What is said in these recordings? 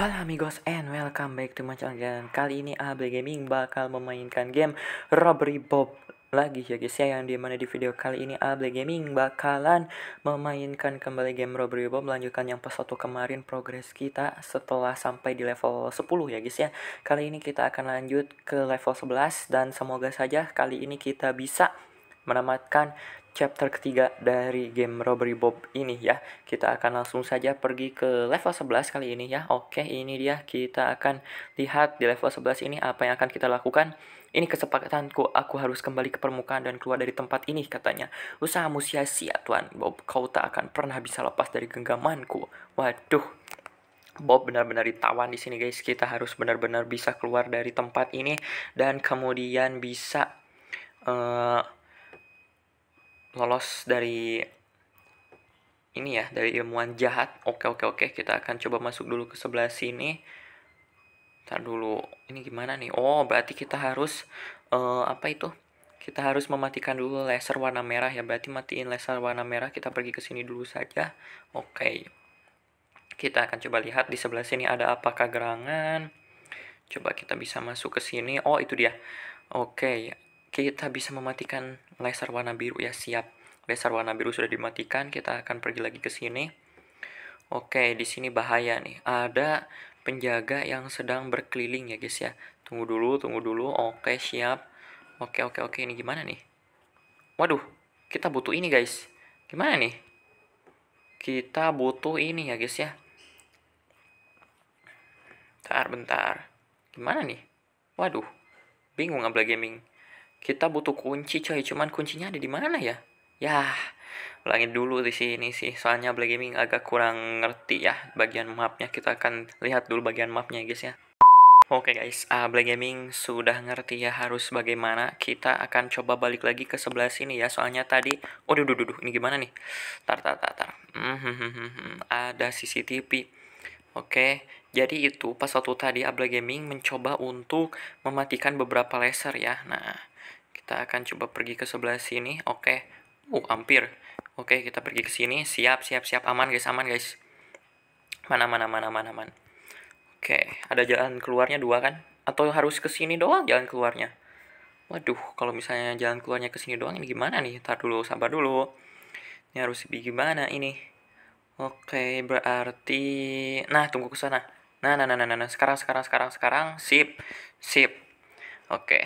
Halo amigos and welcome back to my channel Dan kali ini AB Gaming bakal memainkan game Robbery Bob lagi ya guys ya yang mana di video kali ini AB Gaming bakalan memainkan kembali game Robbery Bob melanjutkan yang pas waktu kemarin progres kita setelah sampai di level 10 ya guys ya kali ini kita akan lanjut ke level 11 dan semoga saja kali ini kita bisa menamatkan chapter ketiga dari game Robbery Bob ini ya. Kita akan langsung saja pergi ke level 11 kali ini ya. Oke, ini dia kita akan lihat di level 11 ini apa yang akan kita lakukan. Ini kesepakatanku, aku harus kembali ke permukaan dan keluar dari tempat ini katanya. usaha musia sia Tuan Bob, kau tak akan pernah bisa lepas dari genggamanku. Waduh, Bob benar-benar ditawan di sini guys. Kita harus benar-benar bisa keluar dari tempat ini dan kemudian bisa uh, lolos dari ini ya dari ilmuwan jahat oke oke oke kita akan coba masuk dulu ke sebelah sini tar dulu ini gimana nih oh berarti kita harus uh, apa itu kita harus mematikan dulu laser warna merah ya berarti matiin laser warna merah kita pergi ke sini dulu saja oke kita akan coba lihat di sebelah sini ada apakah gerangan coba kita bisa masuk ke sini oh itu dia oke kita bisa mematikan laser warna biru ya siap laser warna biru sudah dimatikan kita akan pergi lagi ke sini oke di sini bahaya nih ada penjaga yang sedang berkeliling ya guys ya tunggu dulu tunggu dulu oke siap oke oke oke ini gimana nih waduh kita butuh ini guys gimana nih kita butuh ini ya guys ya bentar bentar gimana nih waduh bingung ngambil gaming kita butuh kunci coy cuman kuncinya ada di mana ya ya ulangi dulu di sini sih soalnya Black Gaming agak kurang ngerti ya bagian mapnya kita akan lihat dulu bagian mapnya guys ya Oke okay guys, uh, Black Gaming sudah ngerti ya harus bagaimana. Kita akan coba balik lagi ke sebelah sini ya. Soalnya tadi, oh duh, duh, duh, ini gimana nih? Tar, tar, tar, tar. Mm -hmm, ada CCTV. Oke, okay. jadi itu pas waktu tadi Black Gaming mencoba untuk mematikan beberapa laser ya. Nah, kita akan coba pergi ke sebelah sini. Oke. Okay. Uh, hampir. Oke, okay, kita pergi ke sini. Siap, siap, siap. Aman, guys. Aman, guys. Mana, mana, mana, mana, mana. Oke, okay. ada jalan keluarnya dua kan? Atau harus ke sini doang jalan keluarnya? Waduh, kalau misalnya jalan keluarnya ke sini doang, ini gimana nih? Ntar dulu, sabar dulu. Ini harus lebih gimana ini? Oke, okay, berarti... Nah, tunggu ke sana. Nah, nah, nah, nah, nah, sekarang, sekarang, sekarang, sekarang, sip, sip. Oke, okay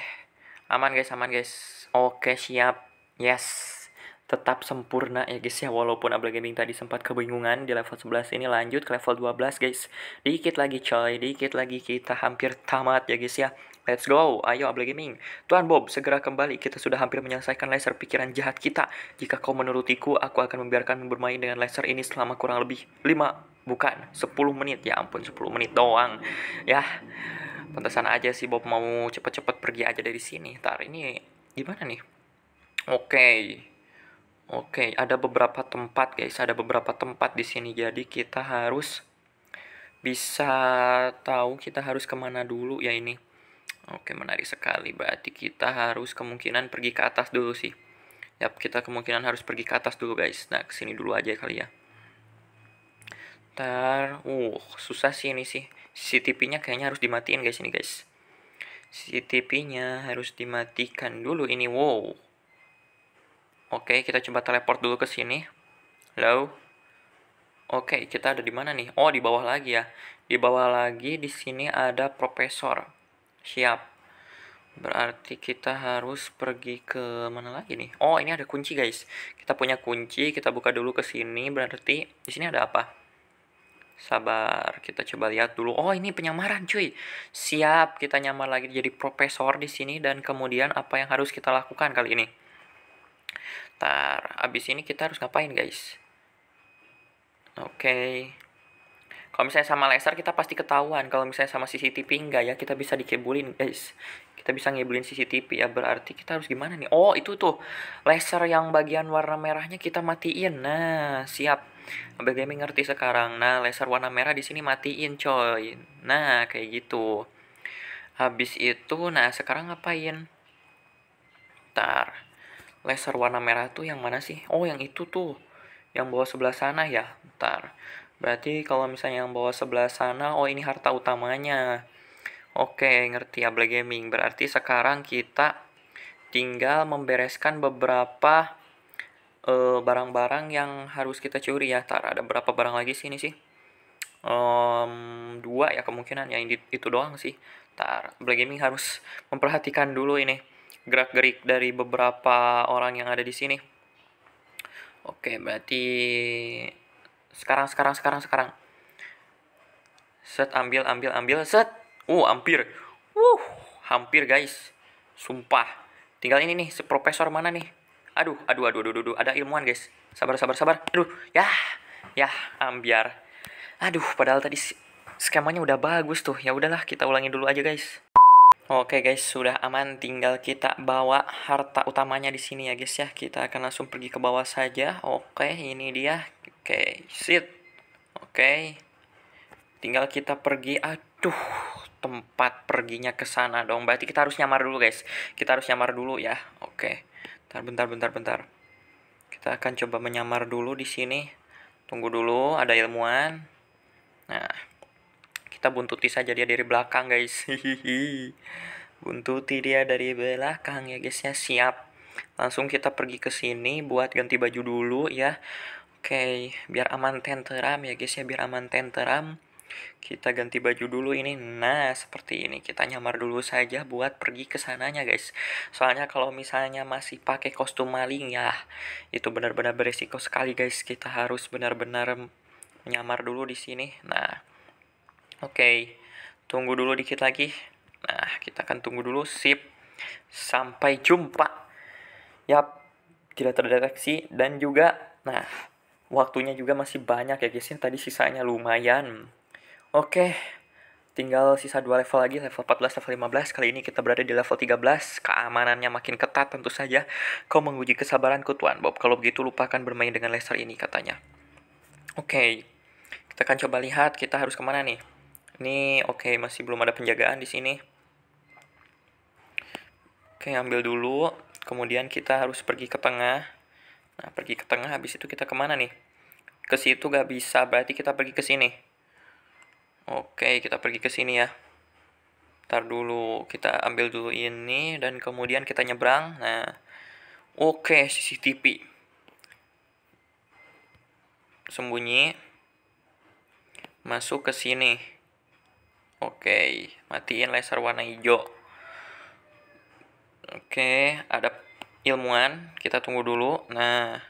aman guys aman guys oke siap yes tetap sempurna ya guys ya walaupun Abla Gaming tadi sempat kebingungan di level 11 ini lanjut ke level 12 guys dikit lagi coy dikit lagi kita hampir tamat ya guys ya Let's go, ayo Abla Gaming. Tuan Bob, segera kembali. Kita sudah hampir menyelesaikan laser pikiran jahat kita. Jika kau menurutiku, aku akan membiarkan bermain dengan laser ini selama kurang lebih 5, bukan 10 menit. Ya ampun, 10 menit doang. Ya, Pantesan aja sih Bob mau cepet-cepet pergi aja dari sini. Tar ini gimana nih? Oke. Okay. Oke, okay, ada beberapa tempat guys, ada beberapa tempat di sini. Jadi kita harus bisa tahu kita harus kemana dulu ya ini. Oke, okay, menarik sekali. Berarti kita harus kemungkinan pergi ke atas dulu sih. Yap, kita kemungkinan harus pergi ke atas dulu guys. Nah, kesini dulu aja kali ya. Ntar, uh, susah sih ini sih p nya kayaknya harus dimatiin guys ini guys. p nya harus dimatikan dulu ini. Wow. Oke, kita coba teleport dulu ke sini. Halo. Oke, kita ada di mana nih? Oh, di bawah lagi ya. Di bawah lagi di sini ada profesor. Siap. Berarti kita harus pergi ke mana lagi nih? Oh, ini ada kunci, guys. Kita punya kunci, kita buka dulu ke sini. Berarti di sini ada apa? Sabar, kita coba lihat dulu. Oh, ini penyamaran, cuy. Siap, kita nyamar lagi jadi profesor di sini dan kemudian apa yang harus kita lakukan kali ini? Tar, abis ini kita harus ngapain, guys? Oke. Okay. Kalau misalnya sama laser kita pasti ketahuan. Kalau misalnya sama CCTV enggak ya, kita bisa dikebulin, guys. Kita bisa ngebulin CCTV ya, berarti kita harus gimana nih? Oh, itu tuh. Laser yang bagian warna merahnya kita matiin. Nah, siap Gaming ngerti sekarang. Nah, laser warna merah di sini matiin, coy. Nah, kayak gitu. Habis itu, nah sekarang ngapain? Ntar. Laser warna merah tuh yang mana sih? Oh, yang itu tuh. Yang bawah sebelah sana ya. Ntar. Berarti kalau misalnya yang bawah sebelah sana, oh ini harta utamanya. Oke, ngerti ya Black Gaming. Berarti sekarang kita tinggal membereskan beberapa Eh, barang-barang uh, yang harus kita curi ya. Tar ada berapa barang lagi sini sih? Um, dua ya kemungkinan ya ini, itu doang sih. Tar Black gaming harus memperhatikan dulu ini gerak-gerik dari beberapa orang yang ada di sini. Oke, berarti sekarang sekarang sekarang sekarang. Set ambil ambil ambil set. Uh, hampir. Uh, hampir guys. Sumpah. Tinggal ini nih, si profesor mana nih? Aduh, aduh, aduh, aduh, aduh, ada ilmuwan guys. Sabar, sabar, sabar. Aduh, ya, ya, ambiar. Aduh, padahal tadi skemanya udah bagus tuh. Ya udahlah, kita ulangi dulu aja guys. Oke guys, sudah aman. Tinggal kita bawa harta utamanya di sini ya guys ya. Kita akan langsung pergi ke bawah saja. Oke, ini dia. Oke, sit. Oke. Tinggal kita pergi. Aduh, tempat perginya ke sana dong. Berarti kita harus nyamar dulu guys. Kita harus nyamar dulu ya. Oke. Bentar, bentar, bentar, bentar. Kita akan coba menyamar dulu di sini. Tunggu dulu, ada ilmuwan. Nah, kita buntuti saja dia dari belakang, guys. Buntuti dia dari belakang ya, guys ya. Siap. Langsung kita pergi ke sini buat ganti baju dulu ya. Oke, biar aman tenteram ya, guys ya. Biar aman tenteram. Kita ganti baju dulu ini. Nah, seperti ini. Kita nyamar dulu saja buat pergi ke sananya, guys. Soalnya kalau misalnya masih pakai kostum maling ya, itu benar-benar beresiko sekali, guys. Kita harus benar-benar nyamar dulu di sini. Nah, oke. Okay. Tunggu dulu dikit lagi. Nah, kita akan tunggu dulu. Sip. Sampai jumpa. Yap, tidak terdeteksi dan juga nah waktunya juga masih banyak ya guys ya tadi sisanya lumayan Oke, tinggal sisa dua level lagi, level 14, level 15. Kali ini kita berada di level 13, keamanannya makin ketat tentu saja. Kau menguji kesabaranku, Tuan Bob. Kalau begitu lupakan bermain dengan laser ini, katanya. Oke, kita akan coba lihat kita harus kemana nih. Ini oke, masih belum ada penjagaan di sini. Oke, ambil dulu. Kemudian kita harus pergi ke tengah. Nah, pergi ke tengah, habis itu kita kemana nih? Ke situ gak bisa, berarti kita pergi ke sini. Oke, kita pergi ke sini ya. Ntar dulu, kita ambil dulu ini, dan kemudian kita nyebrang. Nah, oke, CCTV. Sembunyi. Masuk ke sini. Oke, matiin laser warna hijau. Oke, ada ilmuwan. Kita tunggu dulu. Nah,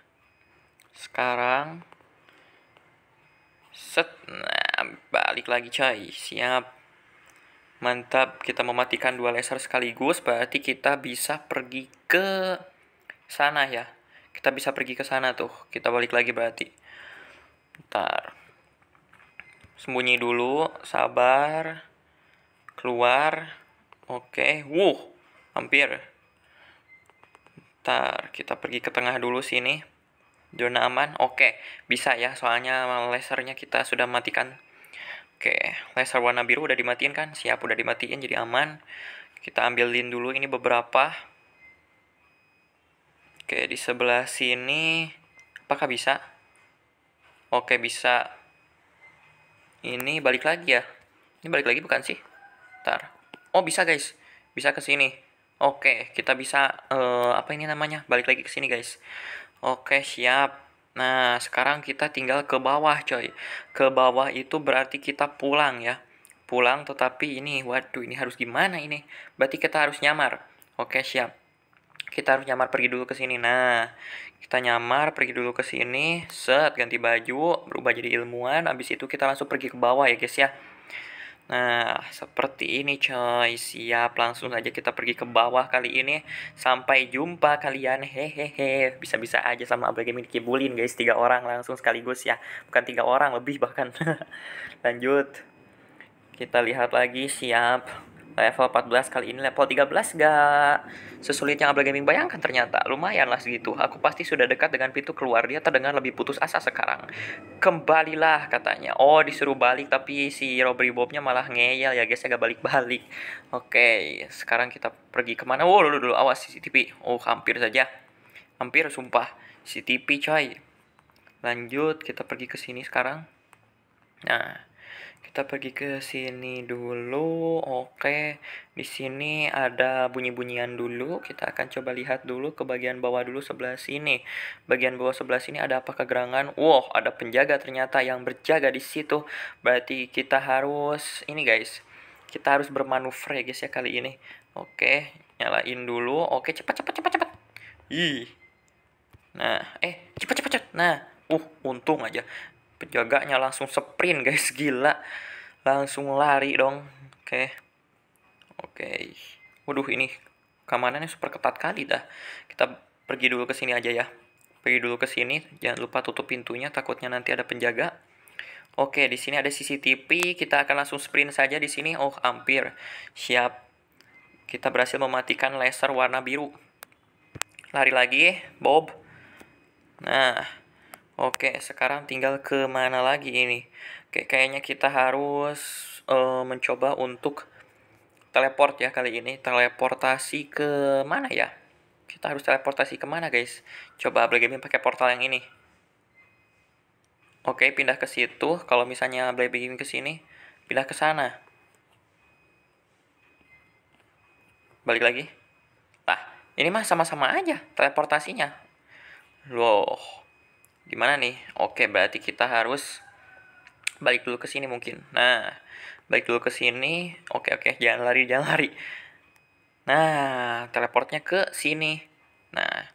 sekarang set nah, balik lagi coy siap mantap kita mematikan dua laser sekaligus berarti kita bisa pergi ke sana ya kita bisa pergi ke sana tuh kita balik lagi berarti ntar sembunyi dulu sabar keluar oke wuh hampir ntar kita pergi ke tengah dulu sini zona aman oke okay. bisa ya soalnya lasernya kita sudah matikan oke okay. laser warna biru udah dimatiin kan siap udah dimatiin jadi aman kita ambilin dulu ini beberapa oke okay, di sebelah sini apakah bisa oke bisa ini balik lagi ya ini balik lagi bukan sih ntar oh bisa guys bisa ke sini oke kita bisa uh, apa ini namanya balik lagi ke sini guys Oke, siap. Nah, sekarang kita tinggal ke bawah, coy. Ke bawah itu berarti kita pulang ya. Pulang tetapi ini waduh ini harus gimana ini? Berarti kita harus nyamar. Oke, siap. Kita harus nyamar pergi dulu ke sini. Nah, kita nyamar pergi dulu ke sini, set ganti baju, berubah jadi ilmuwan, Abis itu kita langsung pergi ke bawah ya, guys ya. Nah, seperti ini coy. Siap, langsung aja kita pergi ke bawah kali ini. Sampai jumpa kalian. Hehehe. Bisa-bisa aja sama ABGM dikibulin guys. Tiga orang langsung sekaligus ya. Bukan tiga orang, lebih bahkan. Lanjut. Kita lihat lagi. Siap level 14 kali ini level 13 gak sesulit yang Abla Gaming bayangkan ternyata lumayan lah segitu aku pasti sudah dekat dengan pintu keluar dia terdengar lebih putus asa sekarang kembalilah katanya oh disuruh balik tapi si Robri Bobnya malah ngeyel ya guys agak balik-balik oke sekarang kita pergi kemana wow dulu dulu awas CCTV oh hampir saja hampir sumpah CCTV coy lanjut kita pergi ke sini sekarang nah kita pergi ke sini dulu oke di sini ada bunyi-bunyian dulu kita akan coba lihat dulu ke bagian bawah dulu sebelah sini bagian bawah sebelah sini ada apa kegerangan wow ada penjaga ternyata yang berjaga di situ berarti kita harus ini guys kita harus bermanuver ya guys ya kali ini oke nyalain dulu oke cepat cepat cepat cepat ih nah eh cepat cepat cepat nah uh untung aja penjaganya langsung sprint guys gila langsung lari dong oke okay. oke okay. waduh ini keamanannya super ketat kali dah kita pergi dulu ke sini aja ya pergi dulu ke sini jangan lupa tutup pintunya takutnya nanti ada penjaga Oke, di sini ada CCTV. Kita akan langsung sprint saja di sini. Oh, hampir. Siap. Kita berhasil mematikan laser warna biru. Lari lagi, Bob. Nah, Oke, sekarang tinggal ke mana lagi ini? Oke, kayaknya kita harus uh, mencoba untuk teleport ya kali ini. Teleportasi ke mana ya? Kita harus teleportasi ke mana, guys? Coba Gaming pakai portal yang ini. Oke, pindah ke situ. Kalau misalnya Gaming ke sini, pindah ke sana. Balik lagi. Nah, ini mah sama-sama aja teleportasinya. Loh gimana nih oke berarti kita harus balik dulu ke sini mungkin nah balik dulu ke sini oke oke jangan lari jangan lari nah teleportnya ke sini nah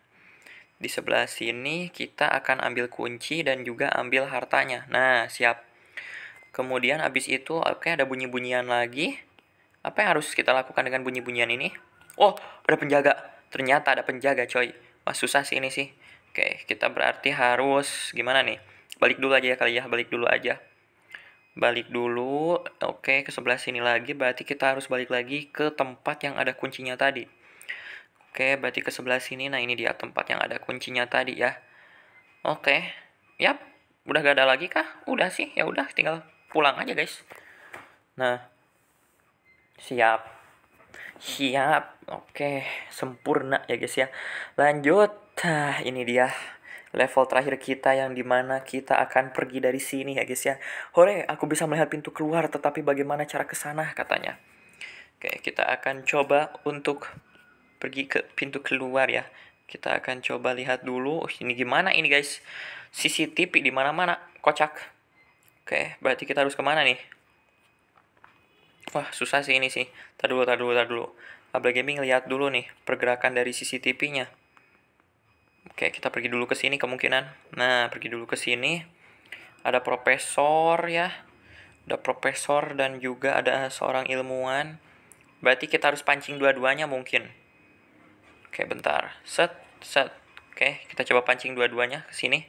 di sebelah sini kita akan ambil kunci dan juga ambil hartanya. Nah, siap. Kemudian abis itu, oke okay, ada bunyi-bunyian lagi. Apa yang harus kita lakukan dengan bunyi-bunyian ini? Oh, ada penjaga. Ternyata ada penjaga, coy. Wah, susah sih ini sih. Oke, kita berarti harus gimana nih? Balik dulu aja ya kali ya, balik dulu aja. Balik dulu, oke ke sebelah sini lagi, berarti kita harus balik lagi ke tempat yang ada kuncinya tadi. Oke, berarti ke sebelah sini, nah ini dia tempat yang ada kuncinya tadi ya. Oke, yap, udah gak ada lagi kah? Udah sih, ya udah tinggal pulang aja guys. Nah, siap siap oke sempurna ya guys ya lanjut Nah, ini dia level terakhir kita yang dimana kita akan pergi dari sini ya guys ya. Hore, aku bisa melihat pintu keluar tetapi bagaimana cara ke sana katanya. Oke, kita akan coba untuk pergi ke pintu keluar ya. Kita akan coba lihat dulu. Oh, ini gimana ini guys? CCTV di mana-mana. Kocak. Oke, berarti kita harus kemana nih? Wah, susah sih ini sih. Tar dulu, tar dulu, dulu. Abla Gaming lihat dulu nih pergerakan dari CCTV-nya. Oke, kita pergi dulu ke sini kemungkinan. Nah, pergi dulu ke sini. Ada profesor ya. Ada profesor dan juga ada seorang ilmuwan. Berarti kita harus pancing dua-duanya mungkin. Oke, bentar. Set, set. Oke, kita coba pancing dua-duanya ke sini.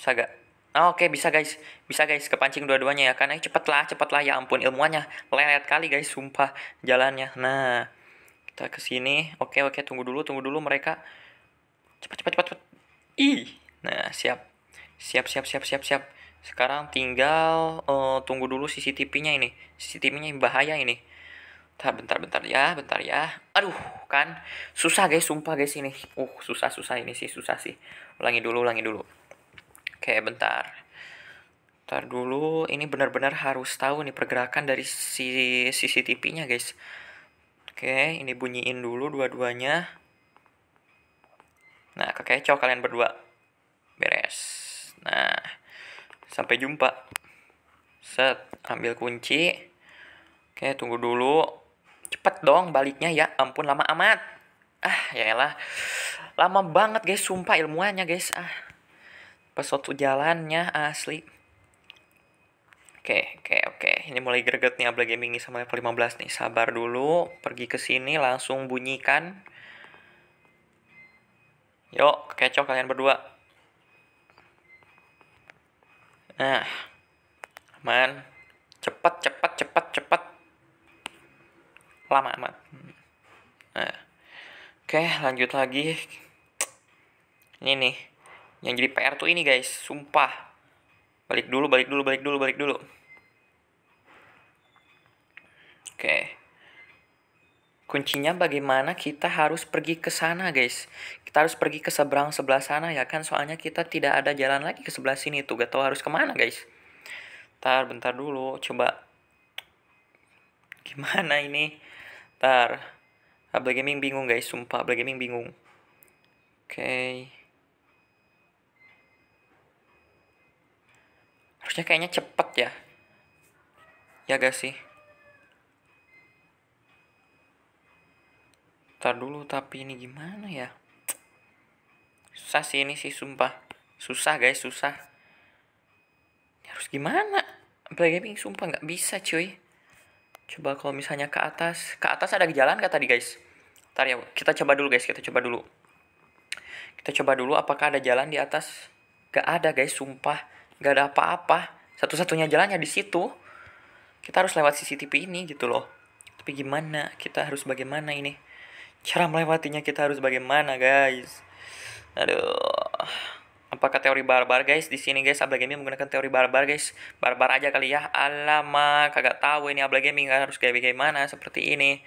Bisa gak? Oh, ah, Oke, bisa guys. Bisa guys, kepancing dua-duanya ya. Karena cepetlah, cepetlah. ya ampun ilmuannya. Lelet kali guys, sumpah jalannya. Nah, kita ke sini. Oke, oke, tunggu dulu, tunggu dulu mereka cepat cepat cepat cepat ih nah siap siap siap siap siap siap sekarang tinggal uh, tunggu dulu CCTV-nya ini CCTV-nya bahaya ini bentar bentar bentar ya bentar ya aduh kan susah guys sumpah guys ini uh susah susah ini sih susah sih ulangi dulu ulangi dulu oke bentar bentar dulu ini benar-benar harus tahu nih pergerakan dari si CCTV-nya guys oke ini bunyiin dulu dua-duanya Nah, kekecoh kalian berdua. Beres. Nah, sampai jumpa. Set, ambil kunci. Oke, tunggu dulu. Cepet dong baliknya ya. Ampun, lama amat. Ah, yaelah. Lama banget guys, sumpah ilmuannya guys. Ah, pesot jalannya asli. Oke, oke, oke. Ini mulai greget nih Able Gaming ini sama level 15 nih. Sabar dulu, pergi ke sini langsung bunyikan. Yuk, kecoh kalian berdua. Nah, aman. cepat, cepat, cepat, cepat. Lama amat. Nah, oke, lanjut lagi. Ini nih, yang jadi PR tuh ini guys, sumpah. Balik dulu, balik dulu, balik dulu, balik dulu. Oke kuncinya bagaimana kita harus pergi ke sana guys kita harus pergi ke seberang sebelah sana ya kan soalnya kita tidak ada jalan lagi ke sebelah sini tuh gak tahu harus kemana guys tar bentar dulu coba gimana ini tar Able Gaming bingung guys sumpah Able Gaming bingung oke okay. harusnya kayaknya cepet ya ya gak sih Ntar dulu tapi ini gimana ya? Susah sih ini sih sumpah. Susah guys, susah. Harus gimana? Black sumpah nggak bisa cuy. Coba kalau misalnya ke atas, ke atas ada jalan kata tadi guys. Ntar ya, kita coba dulu guys, kita coba dulu. Kita coba dulu apakah ada jalan di atas? Gak ada guys, sumpah. Gak ada apa-apa. Satu-satunya jalannya di situ. Kita harus lewat CCTV ini gitu loh. Tapi gimana? Kita harus bagaimana ini? cara melewatinya kita harus bagaimana guys aduh apakah teori barbar guys di sini guys abla gaming menggunakan teori barbar guys barbar aja kali ya alamak kagak tahu ini abla gaming harus kayak bagaimana seperti ini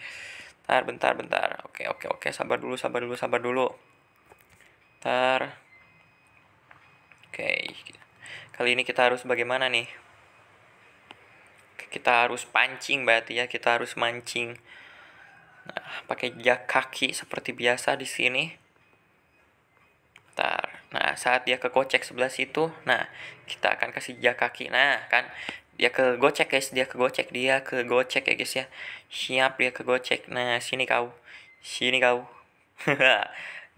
Bentar, bentar, bentar. Oke, oke, oke. Sabar dulu, sabar dulu, sabar dulu. Bentar. Oke. Kali ini kita harus bagaimana nih? Kita harus pancing berarti ya. Kita harus mancing pakai jak kaki seperti biasa di sini. Bentar. Nah, saat dia ke gocek sebelah situ, nah, kita akan kasih jak kaki. Nah, kan dia ke gocek guys, dia ke gocek, dia ke gocek ya guys ya. Siap dia ke gocek. Nah, sini kau. Sini kau.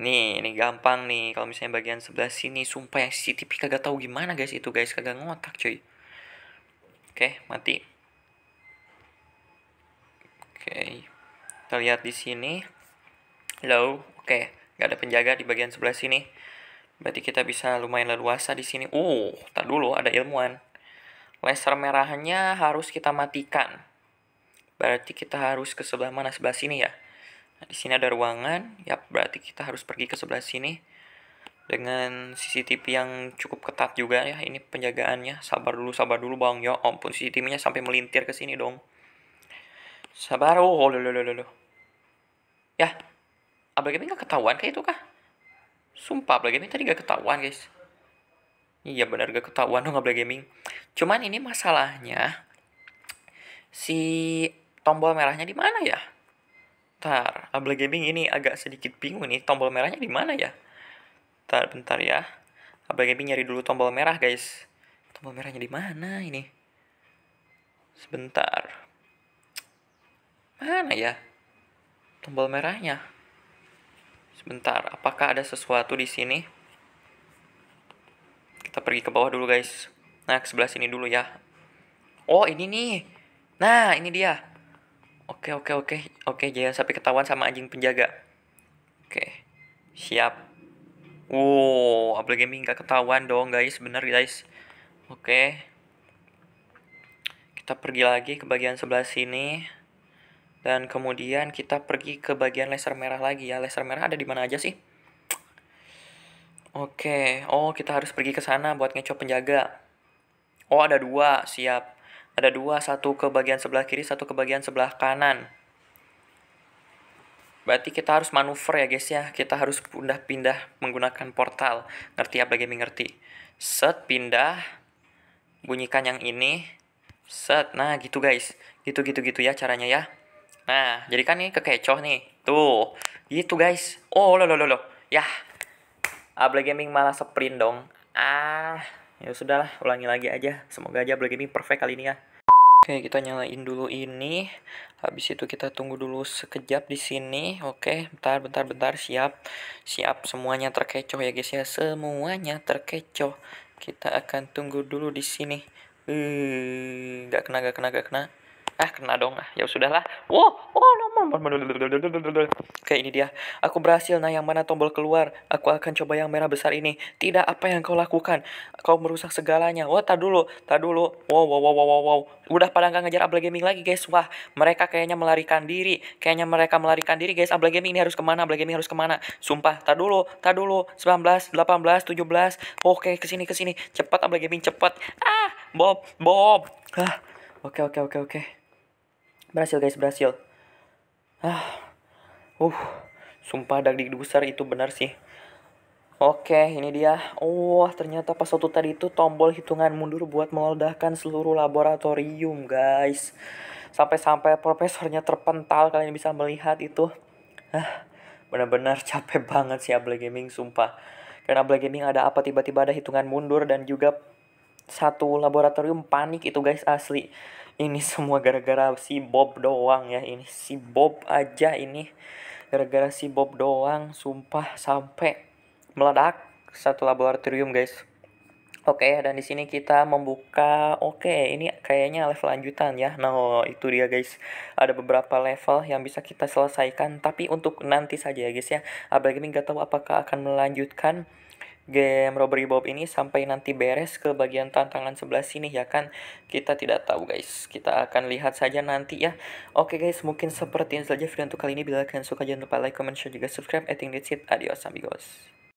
nih, ini gampang nih kalau misalnya bagian sebelah sini sumpah yang CCTV kagak tahu gimana guys itu guys, kagak ngotak cuy. Oke, mati. Oke. Okay kita lihat di sini low oke okay. nggak ada penjaga di bagian sebelah sini berarti kita bisa lumayan leluasa di sini uh tak dulu ada ilmuwan laser merahnya harus kita matikan berarti kita harus ke sebelah mana sebelah sini ya nah, di sini ada ruangan ya berarti kita harus pergi ke sebelah sini dengan CCTV yang cukup ketat juga ya ini penjagaannya sabar dulu sabar dulu bang ya ampun CCTV-nya sampai melintir ke sini dong sabar oh lo lo lo, lo ya apalagi ini nggak ketahuan kayak itu kah sumpah apalagi ini tadi nggak ketahuan guys iya benar gak ketahuan dong apalagi gaming cuman ini masalahnya si tombol merahnya di mana ya Bentar, Able Gaming ini agak sedikit bingung nih, tombol merahnya di mana ya? Bentar, bentar ya. Able Gaming nyari dulu tombol merah, guys. Tombol merahnya di mana ini? Sebentar. Mana ya? tombol merahnya. Sebentar, apakah ada sesuatu di sini? Kita pergi ke bawah dulu, guys. Nah, ke sebelah sini dulu ya. Oh, ini nih. Nah, ini dia. Oke, oke, oke. Oke, jangan sampai ketahuan sama anjing penjaga. Oke. Siap. Wow, Apple Gaming nggak ketahuan dong, guys. Bener, guys. Oke. Kita pergi lagi ke bagian sebelah sini. Dan kemudian kita pergi ke bagian laser merah lagi ya. Laser merah ada di mana aja sih? Oke, okay. oh kita harus pergi ke sana buat ngecob penjaga. Oh ada dua, siap. Ada dua, satu ke bagian sebelah kiri, satu ke bagian sebelah kanan. Berarti kita harus manuver ya guys ya, kita harus pindah-pindah menggunakan portal. Ngerti apa gaming ngerti? Set, pindah, bunyikan yang ini. Set, nah gitu guys. Gitu-gitu-gitu ya caranya ya. Nah, jadi kan ini kekecoh nih. Tuh. Gitu guys. Oh, lo lo lo lo. Yah. Able Gaming malah sprint dong. Ah, ya sudahlah, ulangi lagi aja. Semoga aja Able Gaming perfect kali ini ya. Oke, kita nyalain dulu ini. Habis itu kita tunggu dulu sekejap di sini. Oke, bentar bentar bentar siap. Siap semuanya terkecoh ya guys ya. Semuanya terkecoh. Kita akan tunggu dulu di sini. Hmm, gak kena, gak kena, gak kena ah kena dong ah ya sudahlah wow oh nomor oke ini dia aku berhasil nah yang mana tombol keluar aku akan coba yang merah besar ini tidak apa yang kau lakukan kau merusak segalanya wah tak dulu tak dulu wow wow wow wow wow udah pada nggak ngejar Able Gaming lagi guys wah mereka kayaknya melarikan diri kayaknya mereka melarikan diri guys Able Gaming ini harus kemana Able Gaming harus kemana sumpah tak dulu tak dulu 19 18 17 oke kesini kesini cepat Able Gaming cepat ah Bob Bob ah oke okay, oke okay, oke okay, oke Berhasil guys, berhasil. Ah. Uh. Sumpah dagdik besar itu benar sih. Oke, ini dia. wah ternyata pas waktu tadi itu tombol hitungan mundur buat meledakkan seluruh laboratorium, guys. Sampai-sampai profesornya terpental, kalian bisa melihat itu. Ah, benar-benar capek banget sih Able Gaming, sumpah. Karena Able Gaming ada apa tiba-tiba ada hitungan mundur dan juga satu laboratorium panik itu guys asli ini semua gara-gara si Bob doang ya ini si Bob aja ini gara-gara si Bob doang sumpah sampai meledak satu laboratorium guys oke okay, dan di sini kita membuka oke okay, ini kayaknya level lanjutan ya nah itu dia guys ada beberapa level yang bisa kita selesaikan tapi untuk nanti saja ya guys ya abang ini nggak tahu apakah akan melanjutkan game Robbery Bob ini sampai nanti beres ke bagian tantangan sebelah sini ya kan kita tidak tahu guys kita akan lihat saja nanti ya oke guys mungkin seperti ini saja video untuk kali ini bila kalian suka jangan lupa like comment share juga subscribe Editing think that's it adios amigos